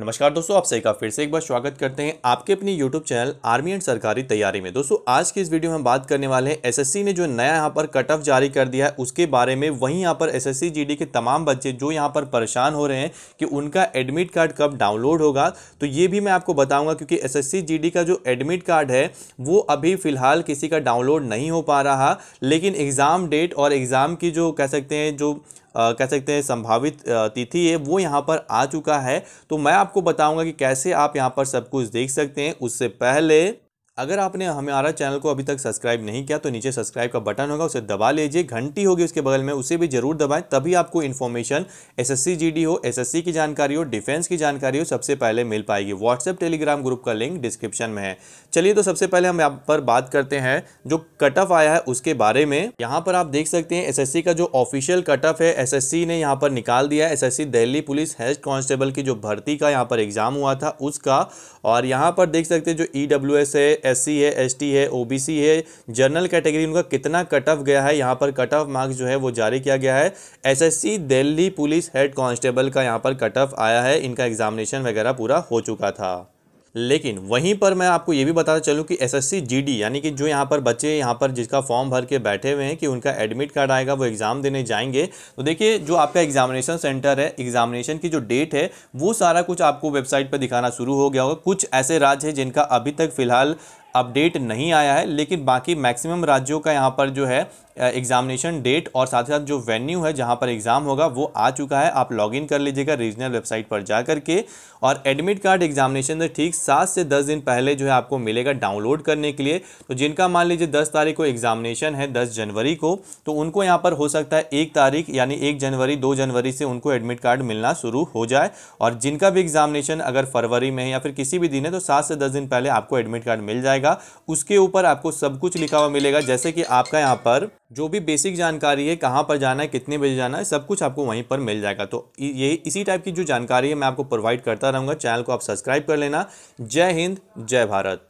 नमस्कार दोस्तों आप सभी का फिर से एक बार स्वागत करते हैं आपके अपनी YouTube चैनल आर्मी एंड सरकारी तैयारी में दोस्तों आज की इस वीडियो में हम बात करने वाले हैं एसएससी ने जो नया यहाँ पर कट ऑफ जारी कर दिया है उसके बारे में वहीं यहाँ पर एसएससी जीडी के तमाम बच्चे जो यहाँ पर परेशान हो रहे हैं कि उनका एडमिट कार्ड कब डाउनलोड होगा तो ये भी मैं आपको बताऊँगा क्योंकि एस एस का जो एडमिट कार्ड है वो अभी फ़िलहाल किसी का डाउनलोड नहीं हो पा रहा लेकिन एग्ज़ाम डेट और एग्ज़ाम की जो कह सकते हैं जो आ, कह सकते हैं संभावित तिथि है वो यहाँ पर आ चुका है तो मैं आपको बताऊँगा कि कैसे आप यहाँ पर सब कुछ देख सकते हैं उससे पहले अगर आपने हमारा चैनल को अभी तक सब्सक्राइब नहीं किया तो नीचे सब्सक्राइब का बटन होगा उसे दबा लीजिए घंटी होगी उसके बगल में उसे भी जरूर दबाएं तभी आपको इन्फॉर्मेशन एसएससी जीडी हो एसएससी की जानकारी हो डिफेंस की जानकारी हो सबसे पहले मिल पाएगी व्हाट्सएप टेलीग्राम ग्रुप का लिंक डिस्क्रिप्शन में है चलिए तो सबसे पहले हम यहाँ पर बात करते हैं जो कट ऑफ आया है उसके बारे में यहाँ पर आप देख सकते हैं एस का जो ऑफिशियल कट ऑफ है एस ने यहाँ पर निकाल दिया है S Delhi police head constable की जो भर्ती का यहाँ पर एग्जाम हुआ था उसका और यहाँ पर देख सकते हैं जो ई e है एस है एस है ओबीसी है जनरल कैटेगरी उनका कितना कट ऑफ गया है यहाँ पर कट ऑफ मार्क्स जो है वो जारी किया गया है S S Delhi police head constable का यहाँ पर कट ऑफ आया है इनका एग्जामिनेशन वगैरह पूरा हो चुका था लेकिन वहीं पर मैं आपको ये भी बताता चलूँ कि एस एस यानी कि जो यहाँ पर बच्चे यहाँ पर जिसका फॉर्म भर के बैठे हुए हैं कि उनका एडमिट कार्ड आएगा वो एग्ज़ाम देने जाएंगे तो देखिए जो आपका एग्जामिनेशन सेंटर है एग्जामिनेशन की जो डेट है वो सारा कुछ आपको वेबसाइट पर दिखाना शुरू हो गया होगा कुछ ऐसे राज्य हैं जिनका अभी तक फ़िलहाल अपडेट नहीं आया है लेकिन बाकी मैक्सिमम राज्यों का यहाँ पर जो है एग्जामिनेशन डेट और साथ ही साथ जो वेन्यू है जहाँ पर एग्ज़ाम होगा वो आ चुका है आप लॉगिन कर लीजिएगा रीजनल वेबसाइट पर जा करके और एडमिट कार्ड एग्जामिनेशन से ठीक सात से दस दिन पहले जो है आपको मिलेगा डाउनलोड करने के लिए तो जिनका मान लीजिए दस तारीख को एग्जामिनेशन है दस जनवरी को तो उनको यहाँ पर हो सकता है एक तारीख यानी एक जनवरी दो जनवरी से उनको एडमिट कार्ड मिलना शुरू हो जाए और जिनका भी एग्जामिनेशन अगर फरवरी में है या फिर किसी भी दिन है तो सात से दस दिन पहले आपको एडमिट कार्ड मिल जाएगा उसके ऊपर आपको सब कुछ लिखा हुआ मिलेगा जैसे कि आपका यहाँ पर जो भी बेसिक जानकारी है कहाँ पर जाना है कितने बजे जाना है सब कुछ आपको वहीं पर मिल जाएगा तो ये इसी टाइप की जो जानकारी है मैं आपको प्रोवाइड करता रहूँगा चैनल को आप सब्सक्राइब कर लेना जय हिंद जय भारत